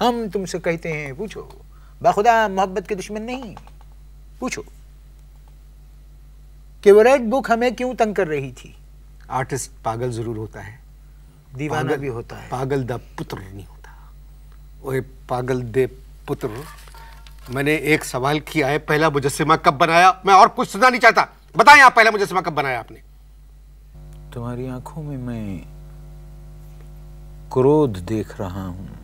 हम तुमसे कहते हैं पूछो बाखुदा मोहब्बत के दुश्मन नहीं पूछो कि वो रेड बुक हमें क्यों तंग कर रही थी आर्टिस्ट पागल जरूर होता है दीवाना भी होता है पागल द पुत्र नहीं होता ओए पागल दे पुत्र मैंने एक सवाल किया है पहला मुजस्मा कब बनाया मैं और कुछ सुनना नहीं चाहता बताएं आप पहला मुजस्मा कब बनाया आपने तुम्हारी आंखों में मैं क्रोध देख रहा हूं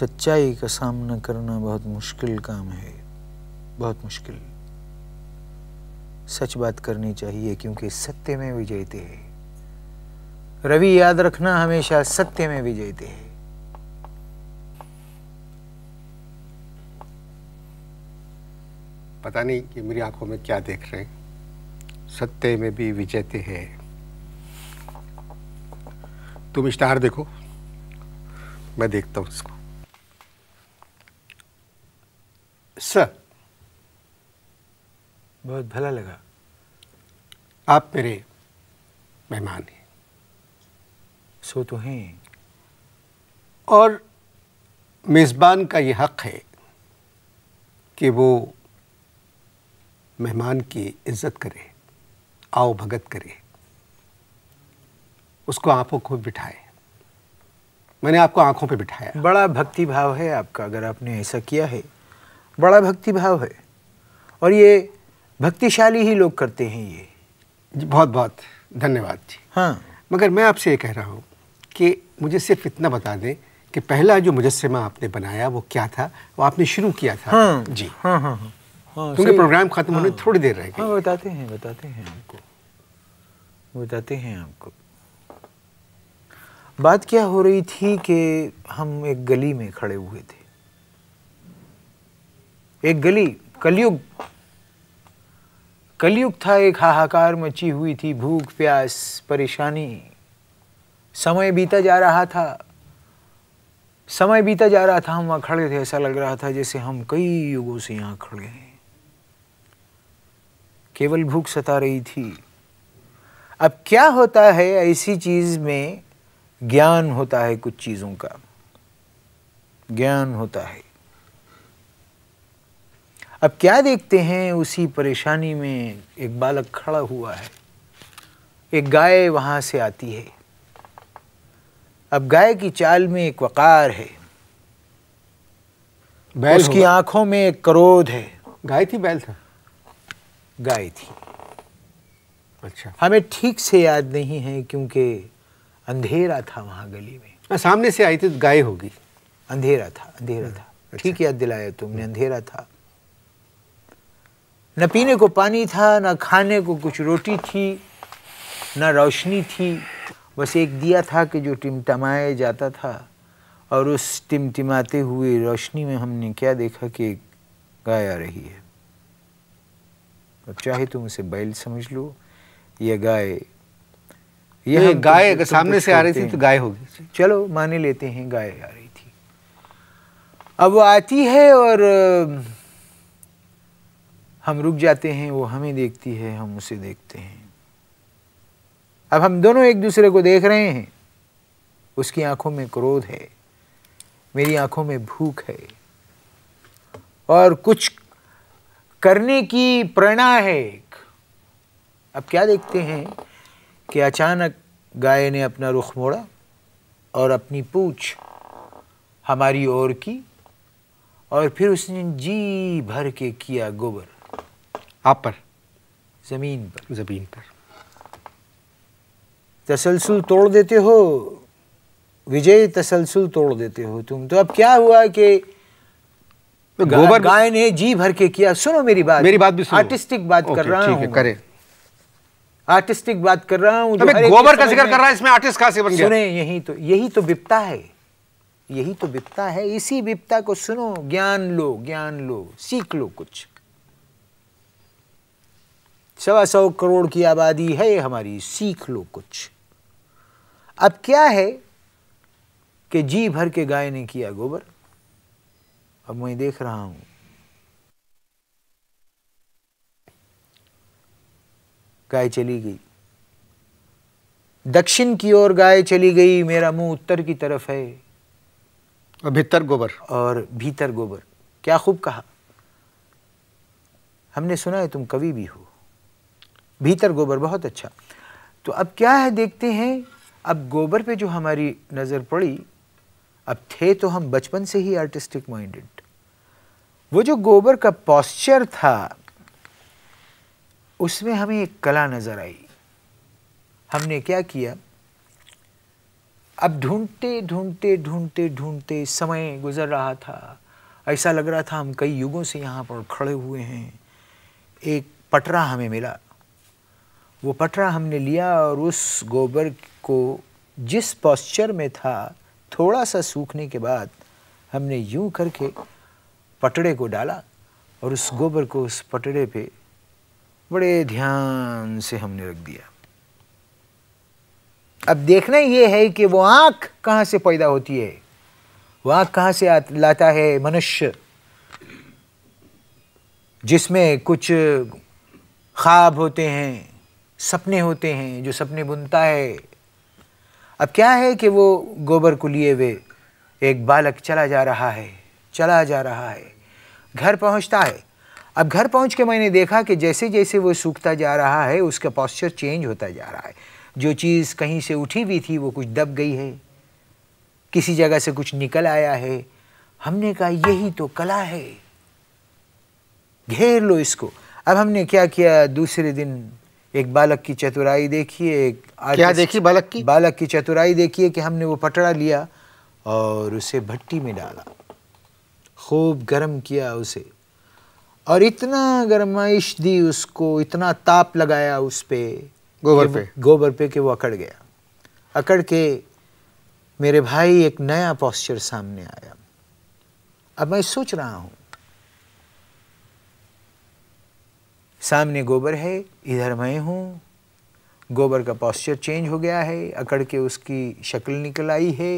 सच्चाई का सामना करना बहुत मुश्किल काम है बहुत मुश्किल सच बात करनी चाहिए क्योंकि सत्य में विजयते है रवि याद रखना हमेशा सत्य में विजयते है पता नहीं कि मेरी आंखों में क्या देख रहे सत्य में भी विजयते है तुम स्टार देखो मैं देखता हूं इसको सर बहुत भला लगा आप मेरे मेहमान हैं सो तो हैं और मेज़बान का ये हक़ है कि वो मेहमान की इज्जत करे आओ भगत करे उसको आंखों को बिठाए मैंने आपको आंखों पे बिठाया बड़ा भक्ति भाव है आपका अगर आपने ऐसा किया है बड़ा भक्ति भाव है और ये भक्तिशाली ही लोग करते हैं ये जी बहुत बहुत धन्यवाद जी हाँ मगर मैं आपसे ये कह रहा हूँ कि मुझे सिर्फ इतना बता दें कि पहला जो मुजस्मा आपने बनाया वो क्या था वो आपने शुरू किया था हाँ, जी हाँ हाँ हाँ, हाँ क्योंकि तो प्रोग्राम खत्म हाँ, होने थोड़ी देर रहेगी हाँ, बताते हैं बताते हैं आपको बताते हैं आपको बात क्या हो रही थी कि हम एक गली में खड़े हुए थे एक गली कलयुग कलयुग था एक हाहाकार मची हुई थी भूख प्यास परेशानी समय बीता जा रहा था समय बीता जा रहा था हम वहां खड़े थे ऐसा लग रहा था जैसे हम कई युगों से यहां खड़े हैं केवल भूख सता रही थी अब क्या होता है ऐसी चीज़ में ज्ञान होता है कुछ चीज़ों का ज्ञान होता है अब क्या देखते हैं उसी परेशानी में एक बालक खड़ा हुआ है एक गाय वहां से आती है अब गाय की चाल में एक वक़ार है बैल उसकी आंखों में एक क्रोध है गाय थी बैल था गाय थी अच्छा हमें ठीक से याद नहीं है क्योंकि अंधेरा था वहां गली में आ, हाँ, सामने से आई थी गाय होगी अंधेरा था अंधेरा हाँ, था अच्छा। ठीक याद दिलाया तुमने अंधेरा था न पीने को पानी था न खाने को कुछ रोटी थी न रोशनी थी बस एक दिया था कि जो टिमटमाया जाता था और उस टिमटिमाते हुए रोशनी में हमने क्या देखा कि एक गाय आ रही है अब चाहे तुम उसे बैल समझ लो या गाय यह गाय अगर सामने से आ रही थी तो गाय होगी चलो माने लेते हैं गाय आ रही थी अब वो आती है और हम रुक जाते हैं वो हमें देखती है हम उसे देखते हैं अब हम दोनों एक दूसरे को देख रहे हैं उसकी आंखों में क्रोध है मेरी आंखों में भूख है और कुछ करने की प्रेरणा है अब क्या देखते हैं कि अचानक गाय ने अपना रुख मोड़ा और अपनी पूछ हमारी ओर की और फिर उसने जी भर के किया गोबर आप पर ज़मीन पर ज़मीन पर तसलसल तोड़ देते हो विजय तसलसल तोड़ देते हो तुम तो अब क्या हुआ कि तो गाय ने जी भर के किया सुनो मेरी बात मेरी बात भी सुनो आर्टिस्टिक बात कर रहा हूँ करे आर्टिस्टिक बात कर रहा हूँ गोबर का जिक्र कर रहा है इसमें आर्टिस्ट कैसे बन गया सुने यही तो यही तो बिपता है यही तो बिपता है इसी बिपता को सुनो ज्ञान लो ज्ञान लो सीख लो कुछ सवा सौ करोड़ की आबादी है हमारी सीख लो कुछ अब क्या है कि जी भर के गाय ने किया गोबर अब मैं देख रहा हूं गाय चली गई दक्षिण की ओर गाय चली गई मेरा मुंह उत्तर की तरफ है और भीतर गोबर और भीतर गोबर क्या खूब कहा हमने सुना है तुम कवि भी हो भीतर गोबर बहुत अच्छा तो अब क्या है देखते हैं अब गोबर पे जो हमारी नज़र पड़ी अब थे तो हम बचपन से ही आर्टिस्टिक माइंडेड वो जो गोबर का पॉस्चर था उसमें हमें एक कला नज़र आई हमने क्या किया अब ढूंढते ढूंढते ढूंढते ढूंढते समय गुजर रहा था ऐसा लग रहा था हम कई युगों से यहाँ पर खड़े हुए हैं एक पटरा हमें मिला वो पटरा हमने लिया और उस गोबर को जिस पॉस्चर में था थोड़ा सा सूखने के बाद हमने यूं करके पटड़े को डाला और उस गोबर को उस पटड़े पे बड़े ध्यान से हमने रख दिया अब देखना ये है कि वो आँख कहाँ से पैदा होती है वो आँख कहाँ से लाता है मनुष्य जिसमें कुछ ख्वाब होते हैं सपने होते हैं जो सपने बुनता है अब क्या है कि वो गोबर को लिए हुए एक बालक चला जा रहा है चला जा रहा है घर पहुंचता है अब घर पहुंच के मैंने देखा कि जैसे जैसे वो सूखता जा रहा है उसका पॉस्चर चेंज होता जा रहा है जो चीज़ कहीं से उठी हुई थी वो कुछ दब गई है किसी जगह से कुछ निकल आया है हमने कहा यही तो कला है घेर लो इसको अब हमने क्या किया दूसरे दिन एक बालक की चतुराई देखिए एक क्या देखी बालक की बालक की चतुराई देखिए कि हमने वो पटड़ा लिया और उसे भट्टी में डाला खूब गर्म किया उसे और इतना गर्माइश दी उसको इतना ताप लगाया उस पर गोबर पे गोबर पे कि वो अकड़ गया अकड़ के मेरे भाई एक नया पॉस्चर सामने आया अब मैं सोच रहा हूँ सामने गोबर है इधर मैं हूँ गोबर का पॉस्चर चेंज हो गया है अकड़ के उसकी शक्ल निकल आई है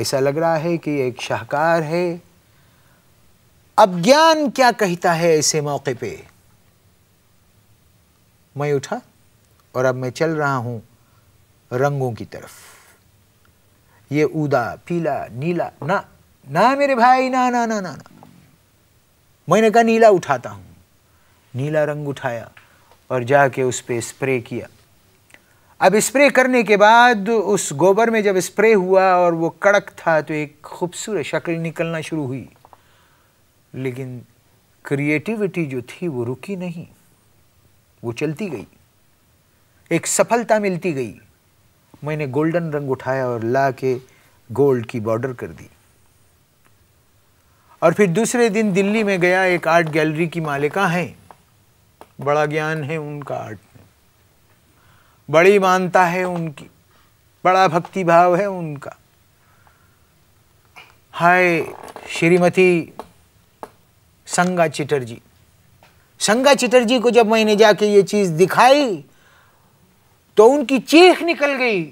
ऐसा लग रहा है कि एक शाहकार है अब ज्ञान क्या कहता है ऐसे मौके पे मैं उठा और अब मैं चल रहा हूं रंगों की तरफ ये ऊदा पीला नीला ना ना मेरे भाई ना ना ना ना, ना। मैंने कहा नीला उठाता हूँ नीला रंग उठाया और जाके उस पर स्प्रे किया अब स्प्रे करने के बाद उस गोबर में जब स्प्रे हुआ और वो कड़क था तो एक खूबसूरत शक्ल निकलना शुरू हुई लेकिन क्रिएटिविटी जो थी वो रुकी नहीं वो चलती गई एक सफलता मिलती गई मैंने गोल्डन रंग उठाया और ला के गोल्ड की बॉर्डर कर दी और फिर दूसरे दिन दिल्ली में गया एक आर्ट गैलरी की मालिका हैं बड़ा ज्ञान है उनका आर्ट में बड़ी मानता है उनकी बड़ा भक्ति भाव है उनका हाय श्रीमती संगा चटर्जी संगा चटर्जी को जब मैंने जाके ये चीज़ दिखाई तो उनकी चीख निकल गई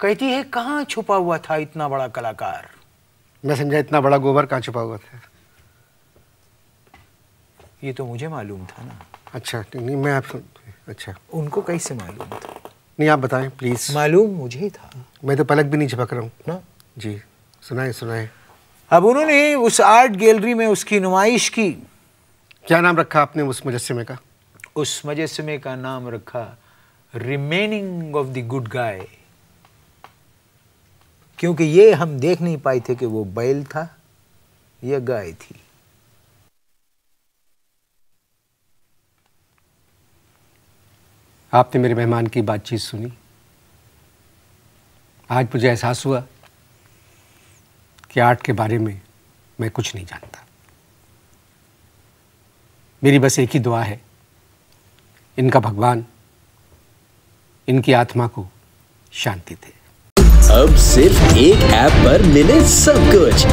कहती है कहां छुपा हुआ था इतना बड़ा कलाकार मैं समझा इतना बड़ा गोबर कहां छुपा हुआ था ये तो मुझे मालूम था ना अच्छा तो नहीं मैं आप अच्छा उनको कैसे मालूम था नहीं आप बताएं प्लीज़ मालूम मुझे ही था मैं तो पलक भी नहीं झपक रहा हूँ ना जी सुनाए सुनाए अब उन्होंने उस आर्ट गैलरी में उसकी नुमाइश की क्या नाम रखा आपने उस मुजस्मे का उस मुजस्मे का नाम रखा remaining of the good guy क्योंकि ये हम देख नहीं पाए थे कि वो बैल था या गाय थी आपने मेरे मेहमान की बातचीत सुनी आज मुझे एहसास हुआ कि आर्ट के बारे में मैं कुछ नहीं जानता मेरी बस एक ही दुआ है इनका भगवान इनकी आत्मा को शांति दे अब सिर्फ एक ऐप पर मिले सब कुछ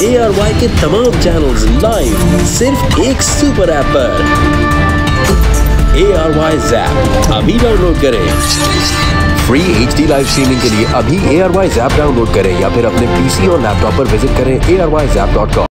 ए के तमाम चैनल्स लाइव सिर्फ एक सुपर ऐप पर ए आर वाई जैप अभी डाउनलोड करें free H D live streaming के लिए अभी A R Y zap download करें या फिर अपने पीसी और लैपटॉप पर विजिट करें A R Y zap dot com